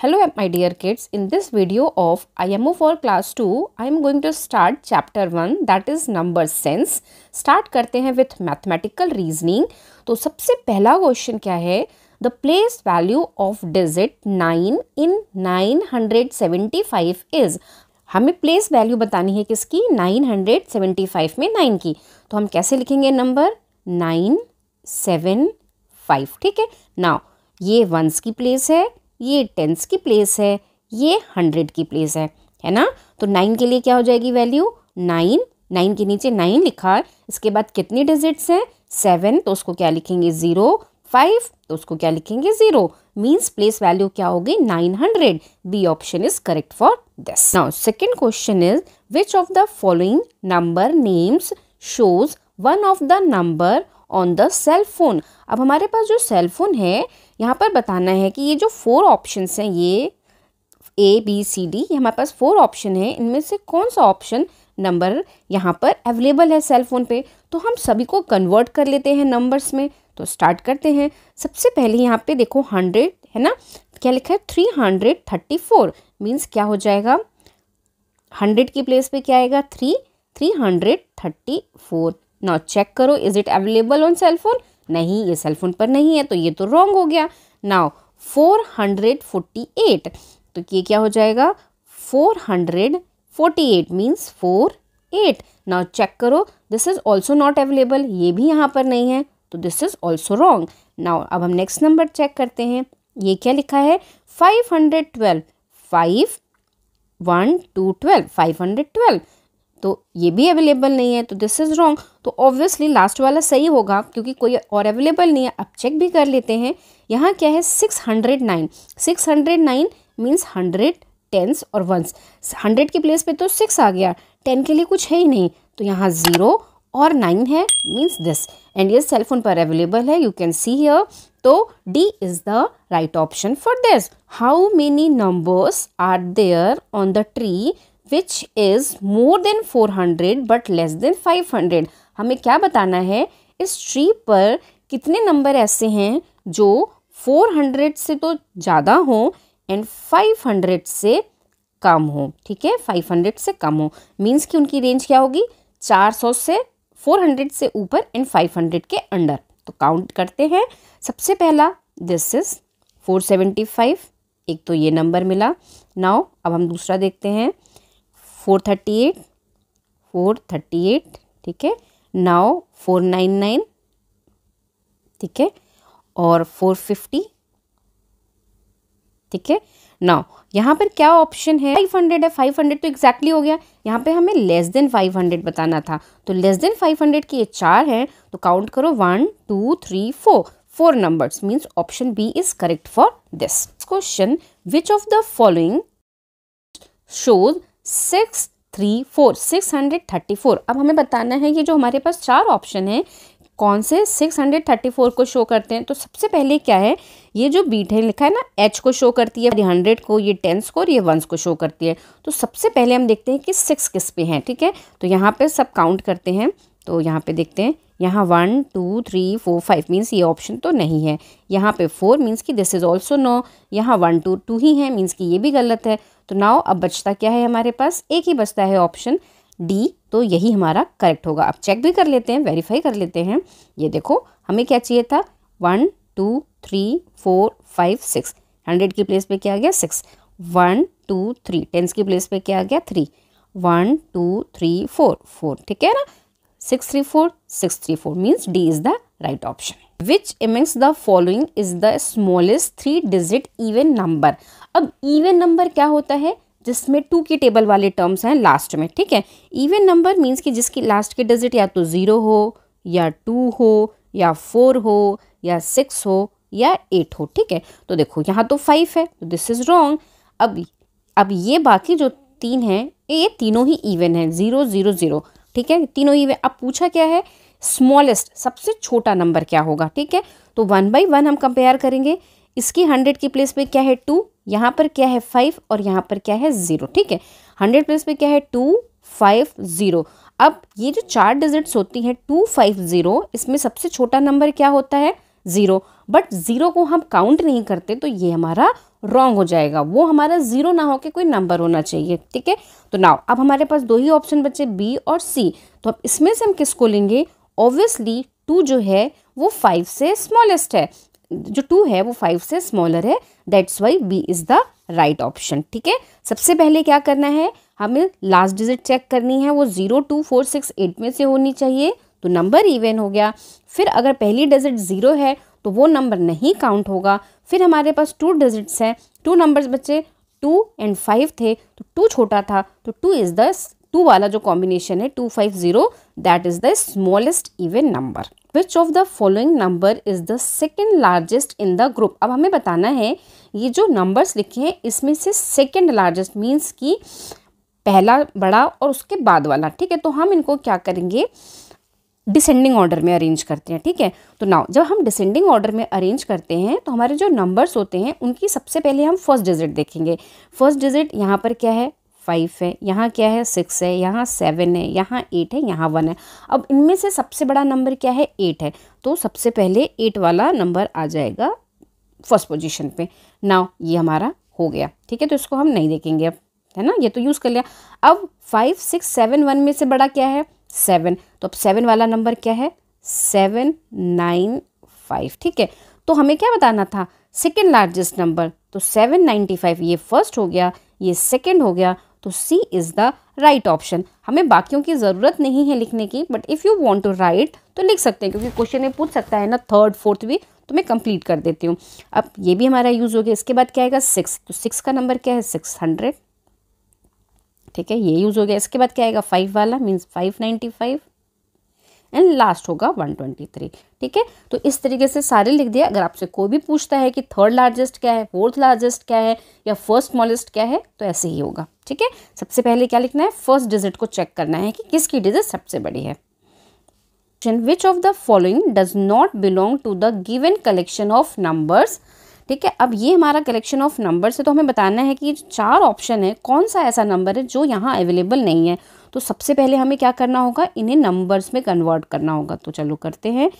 hello my dear kids in this video of IMO for class 2 I am going to start chapter 1 that is number sense start करते हैं with mathematical reasoning तो सबसे पहला question क्या है the place value of digit 9 in 975 is हमें place value बतानी है किसकी 975 में 9 की तो हम कैसे लिखेंगे नंबर 9 7 5 ठीक है नाउ ये वंस की प्लेस है ये टेंस की प्लेस है ये हंड्रेड की प्लेस है है ना तो नाइन के लिए क्या हो जाएगी वैल्यू नाइन नाइन के नीचे नाइन लिखा है इसके बाद कितनी डिजिट्स हैं सेवन तो उसको क्या लिखेंगे ज़ीरो फाइव तो उसको क्या लिखेंगे ज़ीरो मीन्स प्लेस वैल्यू क्या होगी nine hundred B option is correct for this now second question is which of the following number names shows one of the number on the cell phone अब हमारे पास जो cell phone है यहाँ पर बताना है कि ये जो फोर ऑप्शन हैं ये ए बी सी डी ये हमारे पास फोर ऑप्शन है इनमें से कौन सा ऑप्शन नंबर यहाँ पर अवेलेबल है सेल फ़ोन पर तो हम सभी को कन्वर्ट कर लेते हैं नंबर्स में तो स्टार्ट करते हैं सबसे पहले यहाँ पे देखो हंड्रेड है ना क्या लिखा है three hundred thirty four means क्या हो जाएगा हंड्रेड की प्लेस पे क्या आएगा three three hundred thirty four now check करो is it available on cell phone नहीं ये सेलफोन पर नहीं है तो ये तो रॉन्ग हो गया now four hundred forty eight तो ये क्या हो जाएगा four hundred forty eight means four eight now check करो this is also not available ये भी यहाँ पर नहीं है तो this is also wrong now अब हम नेक्स्ट नंबर चेक करते हैं ये क्या लिखा है five hundred twelve five one two twelve five hundred twelve तो ये भी अवेलेबल नहीं है तो दिस इज़ रॉन्ग तो ऑब्वियसली लास्ट वाला सही होगा क्योंकि कोई और अवेलेबल नहीं है अब चेक भी कर लेते हैं यहाँ क्या है six hundred nine six hundred nine means hundred tens और वंस हंड्रेड की प्लेस पे तो सिक्स आ गया टेन के लिए कुछ है ही नहीं तो यहाँ ज़ीरो और नाइन है मीन्स दिस एंड ये सेलफोन पर अवेलेबल है यू कैन सी हियर तो D is the right option for this how many numbers are there on the tree which is more than four hundred but less than five hundred हमें क्या बताना है इस tree पर कितने number ऐसे हैं जो फोर हंड्रेड से तो ज़्यादा हों एंड फाइव हंड्रेड से कम हो ठीक है फाइव हंड्रेड से कम हो मीन्स कि उनकी रेंज क्या होगी चार सौ से फोर हंड्रेड से ऊपर एंड फाइव हंड्रेड के अंडर तो काउंट करते हैं सबसे पहला this is four seventy five एक तो ये नंबर मिला नाउ अब हम दूसरा देखते हैं four thirty eight four thirty eight ठीक है नाउ फोर नाइन नाइन ठीक है और फोर फिफ्टी ठीक है नाउ यहाँ पर क्या ऑप्शन है फाइव हंड्रेड है फाइव हंड्रेड तो एक्जैक्टली exactly हो गया यहाँ पे हमें लेस देन फाइव हंड्रेड बताना था तो लेस देन फाइव हंड्रेड की ये चार हैं तो काउंट करो one two three four four numbers means option B is correct for this question which of the following shows six three four six hundred thirty four अब हमें बताना है ये जो हमारे पास चार ऑप्शन हैं कौन से सिक्स हंड्रेड थर्टी फोर को शो करते हैं तो सबसे पहले क्या है ये जो बीट है लिखा है ना एच को शो करती है हंड्रेड को ये टेंस को और ये वंस को शो करती है तो सबसे पहले हम देखते हैं कि सिक्स किस पे हैं ठीक है तो यहाँ पे सब काउंट करते हैं तो यहाँ पे देखते हैं यहाँ one two three four five means ये ऑप्शन तो नहीं है यहाँ पे फोर मीन्स कि दिस इज़ ऑल्सो नो यहाँ वन टू टू ही है मीन्स कि ये भी गलत है तो नाउ अब बचता क्या है हमारे पास एक ही बचता है ऑप्शन डी तो यही हमारा करेक्ट होगा अब चेक भी कर लेते हैं वेरीफाई कर लेते हैं ये देखो हमें क्या चाहिए था one two three four five six hundred की प्लेस पे क्या आ गया six one two three tens की प्लेस पे क्या आ गया three one two three four four ठीक है ना six three four six three four means D is the right option which among the following is the smallest three digit even number अब even number क्या होता है जिसमें to के table वाले टर्म्स हैं लास्ट में ठीक है इवन नंबर मीन्स कि जिसकी लास्ट के डिजिट या तो ज़ीरो हो या टू हो या फोर हो या सिक्स हो या एट हो ठीक है तो देखो यहाँ तो फाइव है तो दिस इज़ रॉन्ग अब अब ये बाकी जो तीन हैं ये तीनों ही इवन हैं ज़ीरो ज़ीरो ज़ीरो ठीक है तीनों ही अब पूछा क्या है स्मॉलेस्ट सबसे छोटा नंबर क्या होगा ठीक है तो वन बाई वन हम कंपेयर करेंगे इसकी हंड्रेड की प्लेस पे क्या है टू यहाँ पर क्या है फाइव और यहाँ पर क्या है ज़ीरो ठीक है हंड्रेड प्लेस पे क्या है टू फाइव ज़ीरो अब ये जो चार डिजिट्स होती हैं टू फाइव ज़ीरो इसमें सबसे छोटा नंबर क्या होता है ज़ीरो बट ज़ीरो को हम काउंट नहीं करते तो ये हमारा रॉन्ग हो जाएगा वो हमारा ज़ीरो ना हो के कोई नंबर होना चाहिए ठीक है तो नाउ अब हमारे पास दो ही ऑप्शन बचे बी और सी तो अब इसमें से हम किसको लेंगे ऑब्वियसली टू जो है वो फाइव से स्मॉलेस्ट है जो टू है वो फाइव से स्मॉलर है that's why B is the right option ठीक है सबसे पहले क्या करना है हमें लास्ट डिजिट चेक करनी है वो zero two four six eight में से होनी चाहिए तो नंबर इवन हो गया फिर अगर पहली डिजिट ज़ीरो है तो वो नंबर नहीं काउंट होगा फिर हमारे पास टू डिजिट्स हैं टू नंबर्स बच्चे टू एंड फाइव थे तो टू छोटा था तो टू इज़ द टू वाला जो कॉम्बिनेशन है two five zero that is the smallest even number which of the following number is the second largest in the group अब हमें बताना है ये जो नंबर्स लिखे हैं इसमें से सेकेंड लार्जेस्ट मीन्स कि पहला बड़ा और उसके बाद वाला ठीक है तो हम इनको क्या करेंगे डिसेंडिंग ऑर्डर में अरेंज करते हैं ठीक है तो नाउ जब हम डिसेंडिंग ऑर्डर में अरेंज करते हैं तो हमारे जो नंबर्स होते हैं उनकी सबसे पहले हम फर्स्ट डिजिट देखेंगे फर्स्ट डिजिट यहाँ पर क्या है फाइव है यहाँ क्या है सिक्स है यहाँ सेवन है यहाँ एट है यहाँ वन है अब इनमें से सबसे बड़ा नंबर क्या है एट है तो सबसे पहले एट वाला नंबर आ जाएगा फर्स्ट पोजीशन पे नाउ ये हमारा हो गया ठीक है तो इसको हम नहीं देखेंगे अब है ना ये तो यूज़ कर लिया अब फाइव सिक्स सेवन वन में से बड़ा क्या है सेवन तो अब सेवन वाला नंबर क्या है सेवन नाइन फाइव ठीक है तो हमें क्या बताना था सेकेंड लार्जेस्ट नंबर तो सेवन नाइन्टी फाइव ये फर्स्ट हो गया ये सेकेंड हो गया तो C is the right option हमें बाकियों की ज़रूरत नहीं है लिखने की but if you want to write तो लिख सकते हैं क्योंकि क्वेश्चन पूछ सकता है ना थर्ड फोर्थ भी तो मैं कंप्लीट कर देती हूँ अब ये भी हमारा यूज़ हो गया इसके बाद क्या आएगा सिक्स तो सिक्स का नंबर क्या है सिक्स हंड्रेड ठीक है ये यूज़ हो गया इसके बाद क्या आएगा फाइव वाला means five ninety five and last होगा 123 ठीक है तो इस तरीके से सारे लिख दिया अगर आपसे कोई भी पूछता है कि थर्ड लार्जेस्ट क्या है फोर्थ लार्जेस्ट क्या है या फर्स्ट स्मॉलेस्ट क्या है तो ऐसे ही होगा ठीक है सबसे पहले क्या लिखना है फर्स्ट डिजिट को चेक करना है कि किसकी डिजिट सबसे बड़ी है which of the following does not belong to the given collection of numbers ठीक है अब ये हमारा कलेक्शन ऑफ नंबर से तो हमें बताना है कि चार ऑप्शन है कौन सा ऐसा नंबर है जो यहाँ अवेलेबल नहीं है तो सबसे पहले हमें क्या करना होगा इन्हें नंबर्स में कन्वर्ट करना होगा तो चलो करते हैं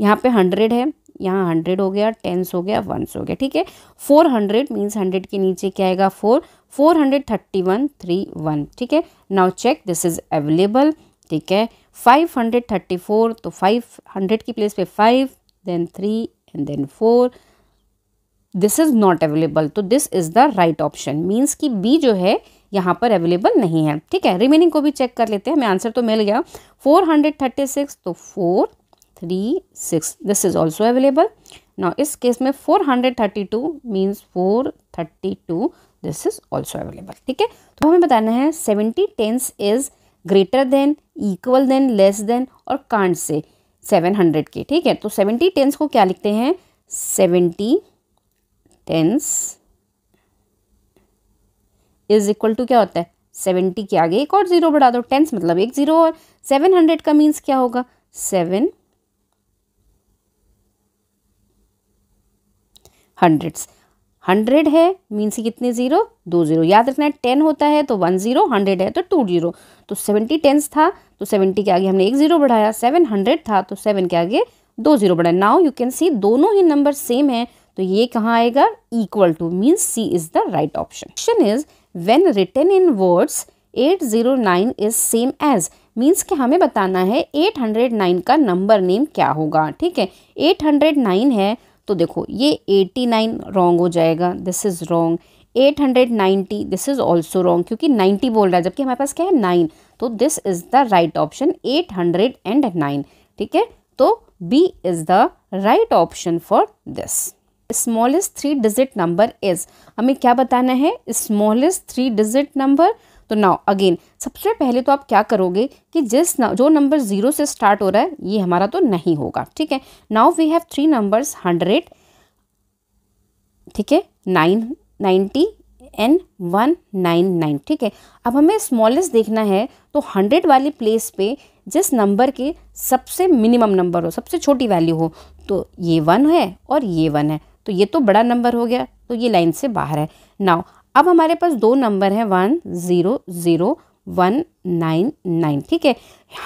यहाँ पे हंड्रेड है यहाँ हंड्रेड हो गया टेंस हो गया वंस हो गया ठीक है फोर हंड्रेड मीन्स हंड्रेड के नीचे क्या आएगा four four hundred thirty one three one ठीक है now check this is available ठीक है फाइव हंड्रेड थर्टी फोर तो फाइव हंड्रेड की प्लेस पे five then three and then four this is not available तो this is the right option means कि B जो है यहाँ पर अवेलेबल नहीं है ठीक है रिमेनिंग को भी चेक कर लेते हैं हमें आंसर तो मिल गया फोर हंड्रेड थर्टी सिक्स तो four three six this is also available ना इस केस में four hundred thirty two means four thirty two this is also available ठीक है तो हमें बताना है seventy tens is greater than equal than less than और कांड से सेवन हंड्रेड के ठीक है तो सेवेंटी टेंस को क्या लिखते हैं seventy tens is equal to क्या होता है सेवेंटी के आगे एक और ज़ीरो बढ़ा दो टेंस मतलब एक ज़ीरो और सेवन हंड्रेड का मीन्स क्या होगा सेवन हंड्रेड्स हंड्रेड है मीन्स कितने ज़ीरो दो ज़ीरो याद रखना है टेन होता है तो वन ज़ीरो हंड्रेड है तो टू ज़ीरो तो सेवेंटी टेंस था तो सेवेंटी के आगे हमने एक ज़ीरो बढ़ाया सेवन हंड्रेड था तो सेवन के आगे दो ज़ीरो बढ़ाया नाउ यू कैन सी दोनों ही नंबर सेम है तो ये कहाँ आएगा equal to means C is the right option question is when written in words 809 is same as means कि हमें बताना है 809 का नंबर नेम क्या होगा ठीक है 809 है तो देखो ये 89 रॉन्ग हो जाएगा this is wrong 890 this is also wrong क्योंकि 90 बोल रहा है जबकि हमारे पास क्या है नाइन तो this is the right option 809 ठीक है तो B is the right option for this smallest three digit number is हमें क्या बताना है स्मॉलेस्ट थ्री डिजिट नंबर तो नाउ अगेन सबसे पहले तो आप क्या करोगे कि जिस न, जो नंबर ज़ीरो से स्टार्ट हो रहा है ये हमारा तो नहीं होगा ठीक है now we have three numbers hundred ठीक है nine ninety and one nine nine ठीक है अब हमें स्मॉलेस्ट देखना है तो हंड्रेड वाली प्लेस पे जिस नंबर के सबसे मिनिमम नंबर हो सबसे छोटी वैल्यू हो तो ये वन है और ये वन है तो ये तो बड़ा नंबर हो गया तो ये लाइन से बाहर है नाउ अब हमारे पास दो नंबर हैं one zero zero one nine nine ठीक है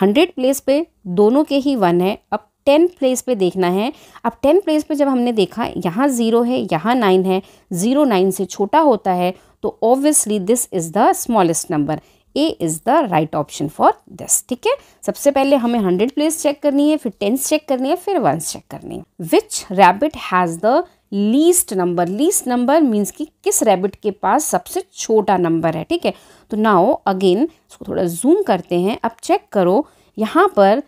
हंड्रेड प्लेस पे दोनों के ही वन है अब टेन प्लेस पे देखना है अब टेन प्लेस पे जब हमने देखा यहाँ ज़ीरो है यहाँ नाइन है ज़ीरो नाइन से छोटा होता है तो obviously this is the smallest number A is the right option for this ठीक है सबसे पहले हमें हंड्रेड प्लेस चेक करनी है फिर टेंस चेक करनी है फिर वंस चेक करनी है which rabbit has the least number least number means कि किस रैबिट के पास सबसे छोटा नंबर है ठीक है तो नाओ अगेन इसको थोड़ा जूम करते हैं अब चेक करो यहाँ पर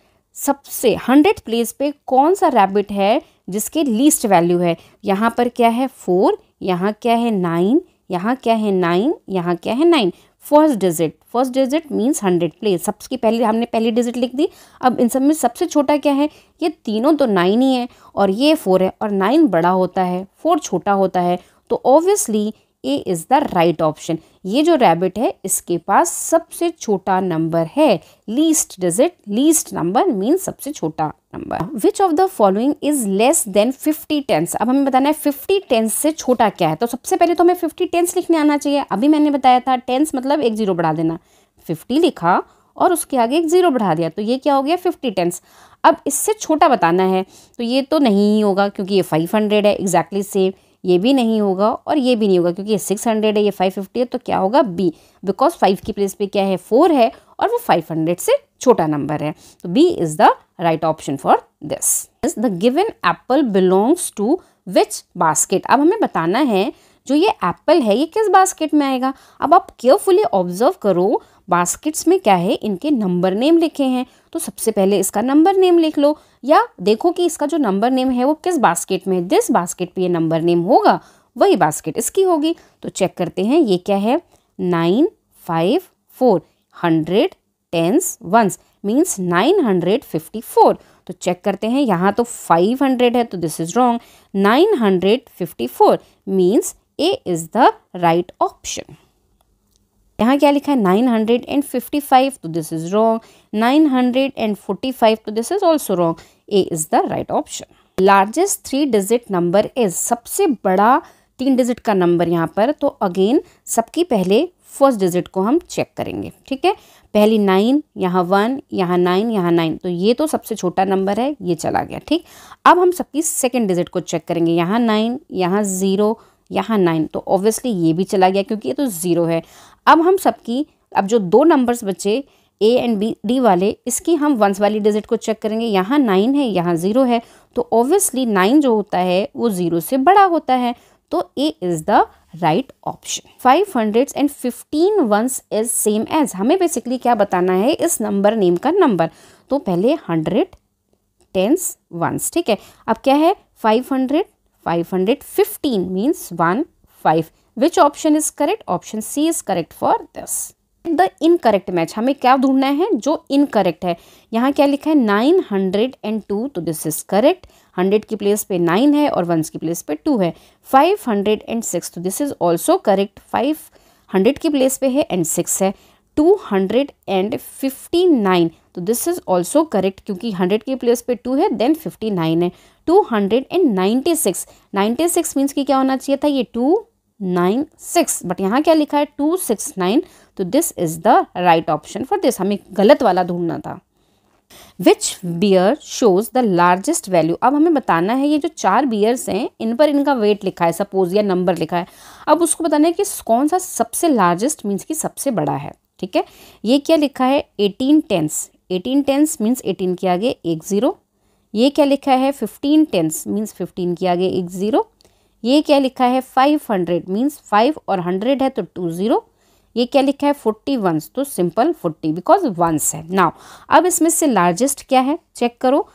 सबसे हंड्रेड प्लेस पे कौन सा रैबिट है जिसके लीस्ट वैल्यू है यहाँ पर क्या है फोर यहाँ क्या है नाइन यहाँ क्या है नाइन यहाँ क्या है nine first digit first digit means hundred place सबसे पहले हमने पहली डिजिट लिख दी अब इन सब में सबसे छोटा क्या है ये तीनों तो नाइन ही है और ये फोर है और नाइन बड़ा होता है फोर छोटा होता है तो obviously A is the right option ये जो रैबिट है इसके पास सबसे छोटा नंबर है least digit least number mean सबसे छोटा number which of the following is less than fifty tens अब हमें बताना है फिफ्टी टेंस से छोटा क्या है तो सबसे पहले तो हमें फिफ्टी टेंस लिखने आना चाहिए अभी मैंने बताया था टेंस मतलब एक जीरो बढ़ा देना फिफ्टी लिखा और उसके आगे एक ज़ीरो बढ़ा दिया तो ये क्या हो गया फिफ्टी टेंस अब इससे छोटा बताना है तो ये तो नहीं होगा क्योंकि ये फाइव हंड्रेड है एग्जैक्टली सेम ये भी नहीं होगा और ये भी नहीं होगा क्योंकि ये सिक्स हंड्रेड है ये फाइव फिफ्टी है तो क्या होगा बी बिकॉज फाइव की प्लेस पे क्या है फोर है और वो फाइव हंड्रेड से छोटा नंबर है तो B is the right option for this the given apple belongs to which basket अब हमें बताना है जो ये एप्पल है ये किस बास्केट में आएगा अब आप केयरफुली ऑब्जर्व करो बास्केट्स में क्या है इनके नंबर नेम लिखे हैं तो सबसे पहले इसका नंबर नेम लिख लो या देखो कि इसका जो नंबर नेम है वो किस बास्केट में जिस बास्केट पे ये नंबर नेम होगा वही बास्केट इसकी होगी तो चेक करते हैं ये क्या है nine five four hundred tens ones means nine hundred fifty four तो चेक करते हैं यहाँ तो फाइव हंड्रेड है तो this is wrong nine hundred fifty four means A is the right option यहाँ क्या लिखा है nine hundred and fifty five तो this is wrong nine hundred and forty five तो this is also wrong A is the right option largest three digit number is सबसे बड़ा तीन digit का नंबर यहाँ पर तो अगेन सबकी पहले फर्स्ट डिजिट को हम चेक करेंगे ठीक है पहली नाइन यहाँ वन यहाँ नाइन यहाँ नाइन तो ये तो सबसे छोटा नंबर है ये चला गया ठीक अब हम सबकी सेकेंड डिजिट को चेक करेंगे यहाँ नाइन यहाँ ज़ीरो यहाँ नाइन तो ऑब्वियसली ये भी चला गया क्योंकि ये तो ज़ीरो है अब हम सबकी अब जो दो नंबर्स बचे ए एंड बी डी वाले इसकी हम वंस वाली डिजिट को चेक करेंगे यहाँ नाइन है यहाँ ज़ीरो है तो ऑब्वियसली नाइन जो होता है वो ज़ीरो से बड़ा होता है तो A is the right option five hundred and fifteen ones is same as हमें बेसिकली क्या बताना है इस नंबर नेम का नंबर तो पहले हंड्रेड टेंस वंस ठीक है अब क्या है five hundred 515 means 1 5 which option is correct option c is correct for this the incorrect match हमें क्या ढूंढना है जो इनकरेक्ट है यहाँ क्या लिखा है नाइन हंड्रेड एंड टू तो दिस इज करेक्ट हंड्रेड की प्लेस पे नाइन है और वंस की प्लेस पे टू है फाइव हंड्रेड एंड सिक्स तो this is also correct five hundred की प्लेस पे है एंड सिक्स है two hundred and fifty nine तो दिस इज़ ऑल्सो करेक्ट क्योंकि हंड्रेड के प्लेस पे टू है देन फिफ्टी नाइन है two hundred and ninety six ninety six means कि क्या होना चाहिए था ये टू नाइन सिक्स बट यहाँ क्या लिखा है टू सिक्स नाइन तो this is the right option for this हमें गलत वाला ढूंढना था which bear shows the largest value अब हमें बताना है ये जो चार बियर्स हैं इन पर इनका वेट लिखा है सपोज या नंबर लिखा है अब उसको बताना है कि कौन सा सबसे लार्जेस्ट मीन्स कि सबसे बड़ा है ठीक है ये क्या लिखा है eighteen tens eighteen tens means eighteen के आगे एक ज़ीरो ये क्या लिखा है फिफ्टीन टेंस मीन्स फिफ्टीन के आगे एक ज़ीरो ये क्या लिखा है फाइव हंड्रेड मीन्स फाइव और हंड्रेड है तो टू ज़ीरो ये क्या लिखा है फोर्टी वंस तो सिंपल फोर्टी बिकॉज वंस है नाउ अब इसमें से लार्जेस्ट क्या है चेक करो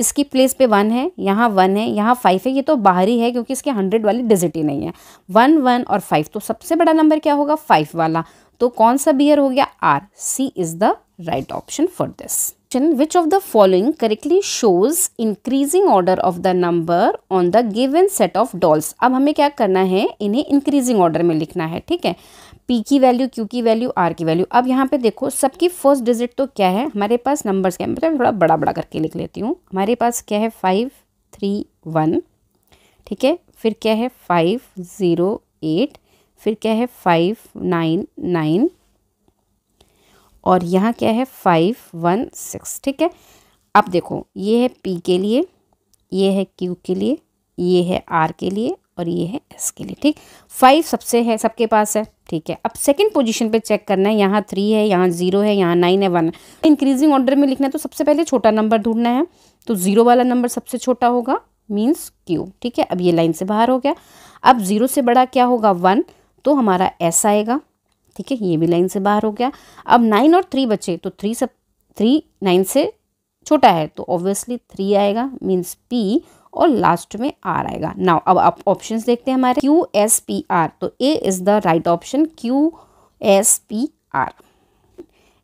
इसकी प्लेस पे वन है यहाँ वन है यहाँ फाइव है ये तो बाहरी है क्योंकि इसके हंड्रेड वाली डिजिट ही नहीं है वन वन और फाइव तो सबसे बड़ा नंबर क्या होगा फाइव वाला तो कौन सा बियर हो गया R C is the right option for this which of the following correctly shows increasing order of the number on the given set of dolls अब हमें क्या करना है इन्हें इंक्रीजिंग ऑर्डर में लिखना है ठीक है P की वैल्यू Q की वैल्यू R की वैल्यू अब यहाँ पे देखो सबकी फर्स्ट डिजिट तो क्या है हमारे पास नंबर्स क्या है मतलब थोड़ा बड़ा बड़ा करके लिख लेती हूँ हमारे पास क्या है फाइव थ्री वन ठीक है फिर क्या है फाइव ज़ीरो एट फिर क्या है फाइव नाइन नाइन और यहाँ क्या है फाइव वन सिक्स ठीक है अब देखो ये है पी के लिए ये है क्यू के लिए ये है आर के लिए और ये है एस के लिए ठीक फाइव सबसे है सबके पास है ठीक है अब सेकंड पोजीशन पे चेक करना है यहाँ थ्री है यहाँ जीरो है यहाँ नाइन है वन इंक्रीजिंग ऑर्डर में लिखना है तो सबसे पहले छोटा नंबर ढूंढना है तो जीरो वाला नंबर सबसे छोटा होगा मीन्स क्यू ठीक है अब ये लाइन से बाहर हो गया अब जीरो से बड़ा क्या होगा वन तो हमारा ऐसा आएगा ठीक है ये भी लाइन से बाहर हो गया अब नाइन और थ्री बचे तो थ्री सब थ्री नाइन से छोटा है तो ऑब्वियसली थ्री आएगा मीन्स पी और लास्ट में आर आएगा नाउ अब आप ऑप्शंस देखते हैं हमारे क्यू एस पी आर तो A is the right option Q S P R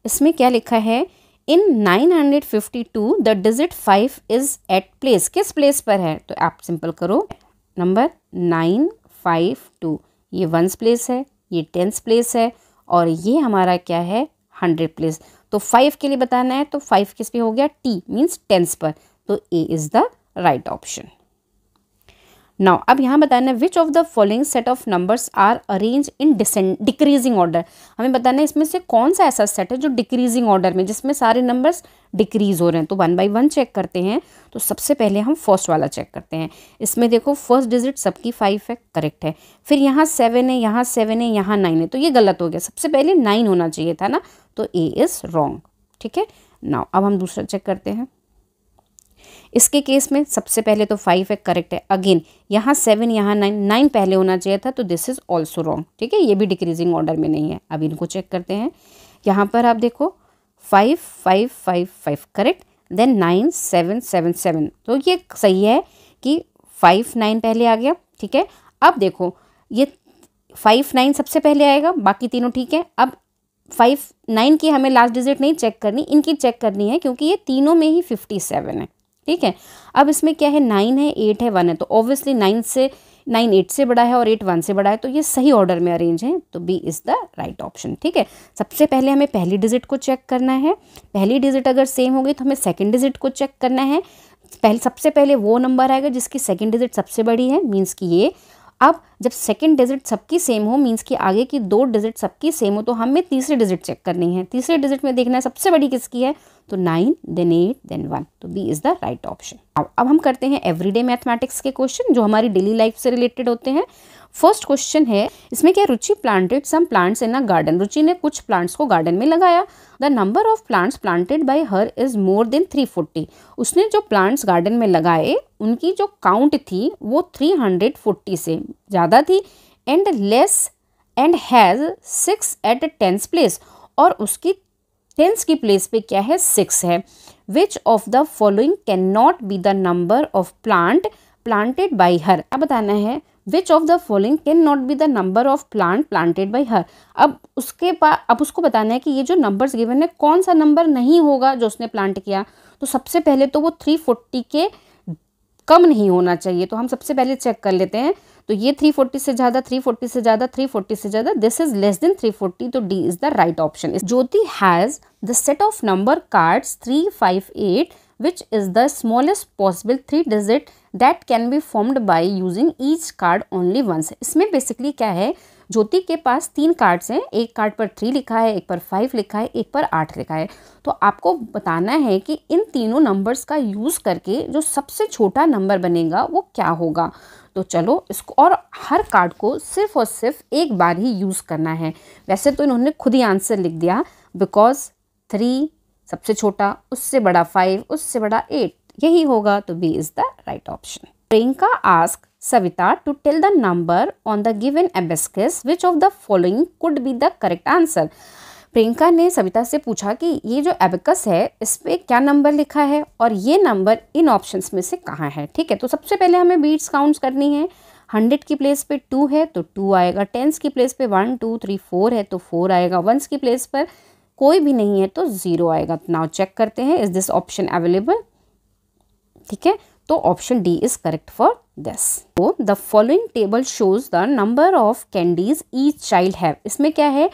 इसमें क्या लिखा है in 952 the digit five is at place किस प्लेस पर है तो आप सिंपल करो नंबर नाइन फाइव टू ये वंस प्लेस है ये टेंस प्लेस है और ये हमारा क्या है हंड्रेड प्लेस तो फाइव के लिए बताना है तो फाइव किस पे हो गया टी मीन्स टेंस पर तो A is the right option now अब यहाँ बताना है which of the following set of numbers are arrange in decreasing order हमें बताना है इसमें से कौन सा ऐसा सेट है जो डिक्रीजिंग ऑर्डर में जिसमें सारे नंबर्स डिक्रीज हो रहे हैं तो वन बाई वन चेक करते हैं तो सबसे पहले हम फर्स्ट वाला चेक करते हैं इसमें देखो फर्स्ट डिजिट सबकी फाइव है करेक्ट है फिर यहाँ सेवन है यहाँ सेवन है यहाँ नाइन है तो ये गलत हो गया सबसे पहले नाइन होना चाहिए था ना तो ए इज़ रॉन्ग ठीक है नाउ अब हम दूसरा चेक करते हैं इसके केस में सबसे पहले तो फाइव है करेक्ट है अगेन यहाँ सेवन यहाँ नाइन नाइन पहले होना चाहिए था तो दिस इज़ ऑल्सो रॉन्ग ठीक है ये भी डिक्रीजिंग ऑर्डर में नहीं है अब इनको चेक करते हैं यहाँ पर आप देखो five five five five correct then nine seven seven seven तो ये सही है कि फाइव नाइन पहले आ गया ठीक है अब देखो ये फाइव नाइन सबसे पहले आएगा बाकी तीनों ठीक है अब फाइव नाइन की हमें लास्ट डिजिट नहीं चेक करनी इनकी चेक करनी है क्योंकि ये तीनों में ही फिफ्टी सेवन है ठीक है अब इसमें क्या है नाइन है एट है वन है तो ऑब्वियसली नाइन से नाइन एट से बड़ा है और एट वन से बड़ा है तो ये सही ऑर्डर में अरेंज है तो B is the right option ठीक है सबसे पहले हमें पहली डिजिट को चेक करना है पहली डिजिट अगर सेम हो गई तो हमें सेकेंड डिजिट को चेक करना है पहले सबसे पहले वो नंबर आएगा जिसकी सेकेंड डिजिट सबसे बड़ी है मीन्स कि ये अब जब सेकेंड डिजिट सबकी सेम हो मीन्स कि आगे की दो डिजिट सबकी सेम हो तो हमें तीसरी डिजिट चेक करनी है तीसरे डिजिट में देखना है सबसे बड़ी किसकी है तो nine then eight then one तो B is the right option अब हम करते हैं एवरीडे मैथमेटिक्स के क्वेश्चन जो हमारी डेली लाइफ से रिलेटेड होते हैं फर्स्ट क्वेश्चन है इसमें क्या Ruchi planted some plants in a garden Ruchi ने कुछ प्लांट्स को गार्डन में लगाया the number of plants planted by her is more than 340 उसने जो प्लांट्स गार्डन में लगाए उनकी जो काउंट थी वो 340 से ज़्यादा थी and less and has six at tens place और उसकी टेंस की प्लेस पे क्या है सिक्स है which of the following can not be the number of plant planted by her क्या बताना है which of the following can not be the number of plant planted by her अब उसके पास अब उसको बताना है कि ये जो नंबर्स गिवन है कौन सा नंबर नहीं होगा जो उसने प्लांट किया तो सबसे पहले तो वो थ्री फोर्टी के कम नहीं होना चाहिए तो हम सबसे पहले चेक कर लेते हैं तो ये 340 से ज्यादा 340 से ज्यादा 340 से ज्यादा दिस इज लेस देन 340 तो D is the right option Jyoti has the set of number card three five eight which is the smallest possible three digit that can be formed by using each card only once इसमें basically क्या है ज्योति के पास तीन cards हैं एक card पर three लिखा है एक पर फाइव लिखा है एक पर आठ लिखा है तो आपको बताना है कि इन तीनों नंबर्स का यूज़ करके जो सबसे छोटा नंबर बनेगा वो क्या होगा तो चलो इसको और हर कार्ड को सिर्फ और सिर्फ एक बार ही यूज़ करना है वैसे तो इन्होंने खुद ही आंसर लिख दिया बिकॉज थ्री सबसे छोटा उससे बड़ा फाइव उससे बड़ा एट यही होगा तो B is the right option Priyanka asked Savita to tell the number on the given abacus which of the following could be the correct answer. Priyanka ने सविता से पूछा कि ये जो एबकस है इस पर क्या नंबर लिखा है और ये नंबर इन ऑप्शंस में से कहाँ है ठीक है तो सबसे पहले हमें बीट्स काउंट्स करनी है हंड्रेड की प्लेस पे टू है तो टू आएगा टेंस की प्लेस पे वन टू थ्री फोर है तो फोर आएगा वंस की प्लेस पर कोई भी नहीं है तो ज़ीरो आएगा नाउ चेक करते हैं इज़ दिस ऑप्शन अवेलेबल ठीक है तो option D is correct for this तो the following table shows the number of candies each child have इसमें क्या है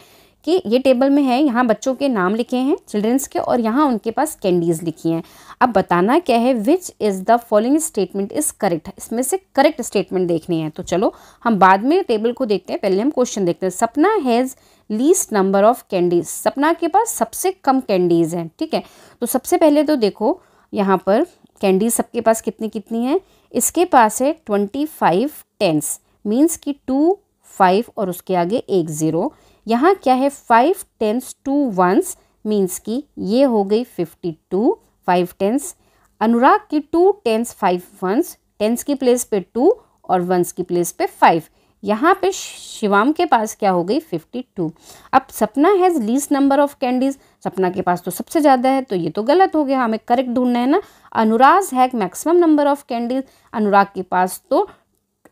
कि ये टेबल में है यहाँ बच्चों के नाम लिखे हैं चिल्ड्रंस के और यहाँ उनके पास कैंडीज़ लिखी हैं अब बताना क्या है which is the following statement is correct इसमें से करेक्ट स्टेटमेंट देखनी है तो चलो हम बाद में टेबल को देखते हैं पहले हम क्वेश्चन देखते हैं Sapna has least number of candies Sapna के पास सबसे कम कैंडीज़ हैं ठीक है तो सबसे पहले तो देखो यहाँ पर कैंडीज सबके पास कितनी कितनी है इसके पास है ट्वेंटी फाइव टेंस मीन्स कि टू फाइव और उसके आगे एक ज़ीरो यहाँ क्या है five tens two ones means कि ये हो गई fifty two five tens Anurag की two tens five ones tens की प्लेस पे टू और वंस की प्लेस पे फाइव यहाँ पे शिवाम के पास क्या हो गई फिफ्टी टू अब Sapna has least number of candies Sapna के पास तो सबसे ज़्यादा है तो ये तो गलत हो गया हमें करेक्ट ढूंढना है ना Anurag has maximum number of candies Anurag के पास तो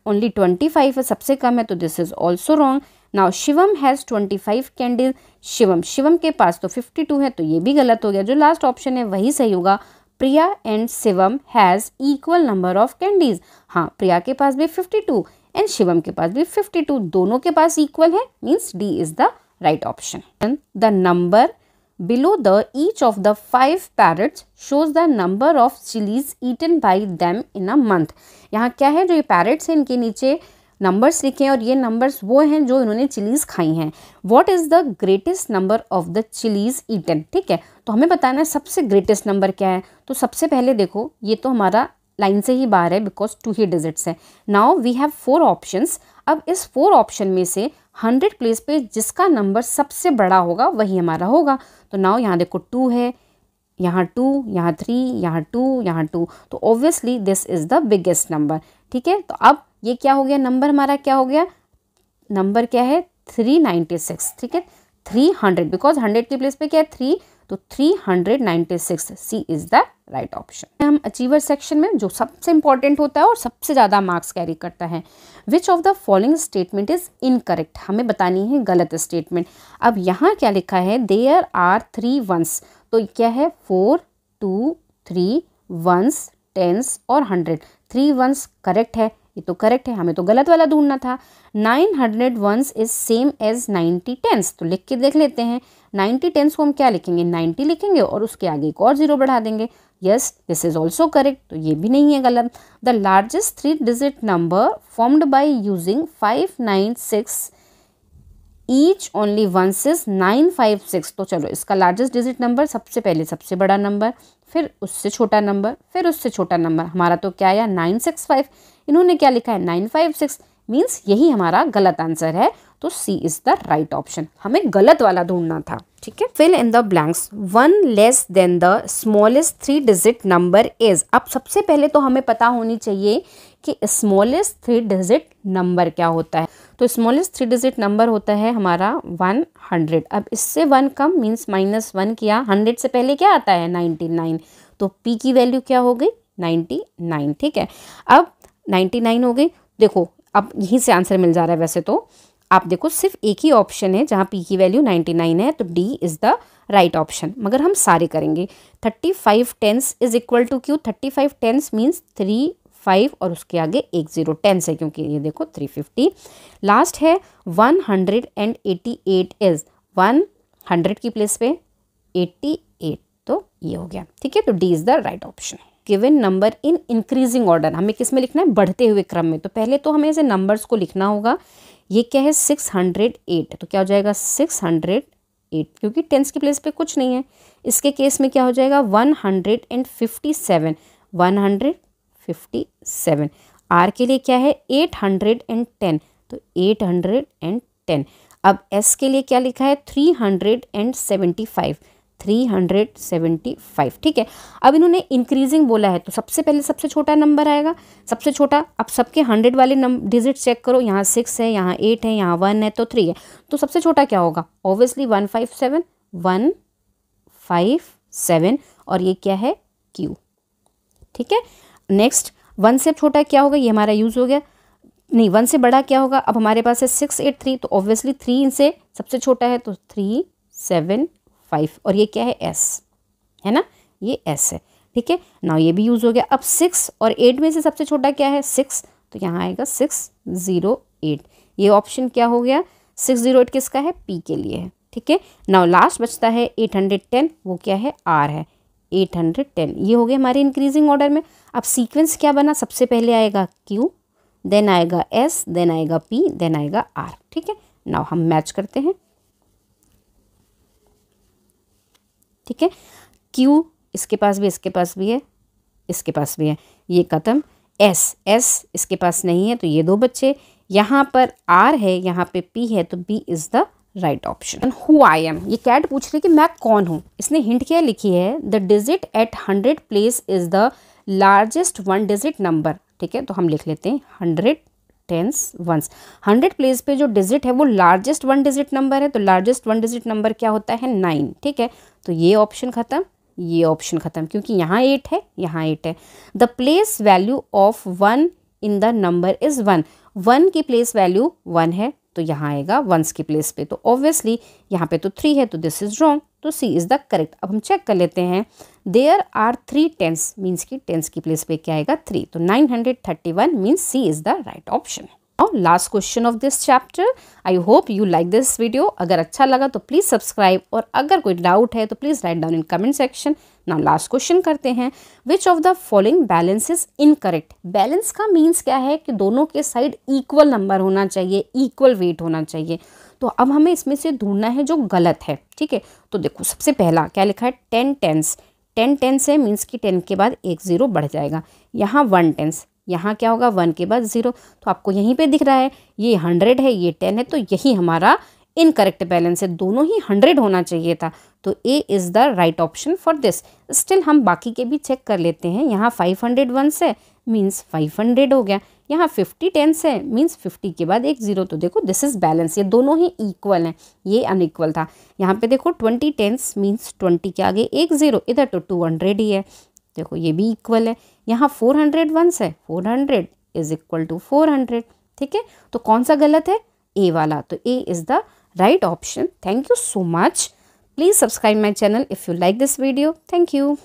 ओनली ट्वेंटी फाइव है सबसे कम है तो this is also wrong now Shivam has twenty five candies Shivam Shivam के पास तो फिफ्टी टू है तो ये भी गलत हो गया जो लास्ट ऑप्शन है वही सही होगा Priya and Shivam has equal number of candies हाँ प्रिया के पास भी फिफ्टी टू एंड शिवम के पास भी 52 दोनों के पास इक्वल है means D is the right option the number below the each of the five parrots shows the number of chillies eaten by them in a month यहाँ क्या है जो ये पैरट्स हैं इनके नीचे नंबर्स लिखे हैं और ये नंबर्स वो हैं जो इन्होंने चिलीज़ खाई हैं what is the greatest number of the chillies eaten ठीक है तो हमें बताना है सबसे ग्रेटेस्ट नंबर क्या है तो सबसे पहले देखो ये तो हमारा लाइन से ही बाहर है बिकॉज टू ही डिजिट्स है now we have four options अब इस फोर ऑप्शन में से हंड्रेड प्लेस पे जिसका नंबर सबसे बड़ा होगा वही हमारा होगा तो नाउ यहाँ देखो टू है यहाँ टू यहाँ थ्री यहाँ टू यहाँ टू तो obviously this is the biggest number ठीक है तो अब ये क्या हो गया नंबर हमारा क्या हो गया नंबर क्या है थ्री नाइन्टी सिक्स ठीक है थ्री हंड्रेड बिकॉज हंड्रेड के प्लेस पे क्या है थ्री तो 396 C is the right option हम अचीवर सेक्शन में जो सबसे इंपॉर्टेंट होता है और सबसे ज़्यादा मार्क्स कैरी करता है which of the following statement is incorrect हमें बतानी है गलत स्टेटमेंट अब यहाँ क्या लिखा है देयर आर थ्री वंस तो क्या है four two three ones tens और हंड्रेड थ्री वंस करेक्ट है ये तो करेक्ट है हमें तो गलत वाला ढूंढना था nine hundred ones is same as ninety tens तो लिख के देख लेते हैं नाइन्टी टेंस को हम क्या लिखेंगे नाइन्टी लिखेंगे और उसके आगे एक और ज़ीरो बढ़ा देंगे yes this is also correct तो ये भी नहीं है गलत the largest three digit number formed by using five nine six each only once is nine five six तो चलो इसका लार्जेस्ट डिजिट नंबर सबसे पहले सबसे बड़ा नंबर फिर उससे छोटा नंबर फिर उससे छोटा नंबर हमारा तो क्या आया नाइन सिक्स फाइव इन्होंने क्या लिखा है नाइन फाइव सिक्स मीन्स यही हमारा गलत आंसर है तो C is the right option हमें गलत वाला ढूंढना था ठीक है fill in the blanks one less than the smallest three digit number is अब सबसे पहले तो हमें पता होनी चाहिए कि स्मॉलेस्ट थ्री डिजिट नंबर क्या होता है तो स्मॉलेस्ट थ्री डिजिट नंबर होता है हमारा वन हंड्रेड अब इससे वन कम मीन्स माइनस वन किया हंड्रेड से पहले क्या आता है नाइन्टी नाइन तो पी की वैल्यू क्या हो गई नाइन्टी नाइन ठीक है अब नाइन्टी नाइन हो गई देखो अब यहीं से आंसर मिल जा रहा है वैसे तो आप देखो सिर्फ एक ही ऑप्शन है जहाँ पी की वैल्यू नाइन्टी नाइन है तो D is the right option मगर हम सारे करेंगे thirty five tens is equal to Q thirty five tens means three five और उसके आगे एक ज़ीरो टेंस है क्योंकि ये देखो थ्री फिफ्टी लास्ट है one hundred and eighty eight is one hundred की प्लेस पे एट्टी एट तो ये हो गया ठीक है तो D is the right option given number in increasing order हमें किस में लिखना है बढ़ते हुए क्रम में तो पहले तो हमें ऐसे नंबर्स को लिखना होगा ये क्या है सिक्स हंड्रेड एट तो क्या हो जाएगा सिक्स हंड्रेड एट क्योंकि टेंथ की प्लेस पे कुछ नहीं है इसके केस में क्या हो जाएगा one hundred and fifty seven one hundred fifty seven R के लिए क्या है एट हंड्रेड एंड टेन तो एट हंड्रेड एंड टेन अब एस के लिए क्या लिखा है three hundred and seventy five three hundred seventy five ठीक है अब इन्होंने इंक्रीजिंग बोला है तो सबसे पहले सबसे छोटा नंबर आएगा सबसे छोटा अब सबके हंड्रेड वाले नंबर डिजिट चेक करो यहाँ सिक्स है यहाँ एट है यहाँ वन है तो थ्री है तो सबसे छोटा क्या होगा obviously one five seven one five seven और ये क्या है क्यू ठीक है नेक्स्ट वन से छोटा क्या होगा ये हमारा यूज़ हो गया नहीं वन से बड़ा क्या होगा अब हमारे पास है सिक्स एट थ्री तो ऑब्वियसली थ्री इनसे सबसे छोटा है तो थ्री सेवन फाइव और ये क्या है एस है ना ये एस है ठीक है नाउ ये भी यूज़ हो गया अब सिक्स और एट में से सबसे छोटा क्या है सिक्स तो यहाँ आएगा सिक्स ज़ीरो एट ये ऑप्शन क्या हो गया सिक्स ज़ीरो एट किसका है पी के लिए है ठीक है नाउ लास्ट बचता है एट हंड्रेड टेन वो क्या है आर है एट हंड्रेड टेन ये हो गए हमारे इंक्रीजिंग ऑर्डर में अब सीक्वेंस क्या बना सबसे पहले आएगा क्यू देन आएगा एस देन आएगा पी देन आएगा आर ठीक है नाउ हम मैच करते हैं ठीक है क्यू इसके पास भी इसके पास भी है इसके पास भी है ये ख़त्म एस एस इसके पास नहीं है तो ये दो बच्चे यहाँ पर आर है यहाँ पे पी है तो B is the right option who I am ये कैट पूछ रही कि मैं कौन हूँ इसने हिंट क्या लिखी है the digit at hundred place is the largest one digit number ठीक है तो हम लिख लेते हैं hundred tens ones hundred place पे जो डिजिट है वो लार्जेस्ट वन डिजिट नंबर है तो लार्जेस्ट वन डिजिट नंबर क्या होता है नाइन ठीक है तो ये ऑप्शन ख़त्म ये ऑप्शन ख़त्म क्योंकि यहाँ एट है यहाँ एट है the place value of one in the number is one one की प्लेस वैल्यू वन है तो यहाँ आएगा वंस की प्लेस पे तो ऑब्वियसली यहाँ पे तो थ्री है तो दिस इज़ रॉन्ग तो सी इज़ द करेक्ट अब हम चेक कर लेते हैं there are three tens means की टेंस की प्लेस पे क्या आएगा थ्री तो nine hundred thirty one means C is the right option और last question of this chapter I hope you like this video अगर अच्छा लगा तो प्लीज़ सब्सक्राइब और अगर कोई डाउट है तो please write down in comment section ना लास्ट क्वेश्चन करते हैं which of the following balance is incorrect balance का मीन्स क्या है कि दोनों के साइड इक्वल नंबर होना चाहिए इक्वल वेट होना चाहिए तो अब हमें इसमें से ढूंढना है जो गलत है ठीक है तो देखो सबसे पहला क्या लिखा है टेन टेंस टेन टेंस है मीन्स कि टेन के बाद एक ज़ीरो बढ़ जाएगा यहाँ वन टेंस यहाँ क्या होगा वन के बाद ज़ीरो तो आपको यहीं पे दिख रहा है ये हंड्रेड है ये टेन है तो यही हमारा इनकरेक्ट बैलेंस है दोनों ही हंड्रेड होना चाहिए था तो A is the right option for this still हम बाकी के भी चेक कर लेते हैं यहाँ फाइव हंड्रेड वंस है मीन्स फाइव हंड्रेड हो गया यहाँ फिफ्टी टेंस है मीन्स फिफ्टी के बाद एक जीरो तो देखो दिस इज़ बैलेंस ये दोनों ही इक्वल हैं ये अनइक्वल था यहाँ पे देखो ट्वेंटी टेंस मीन्स ट्वेंटी के आगे एक जीरो इधर तो टू हंड्रेड ही है देखो ये भी इक्वल है यहाँ फोर हंड्रेड वंस है four hundred is equal to four hundred ठीक है तो कौन सा गलत है ए वाला तो A is the right option thank you so much please subscribe my channel if you like this video thank you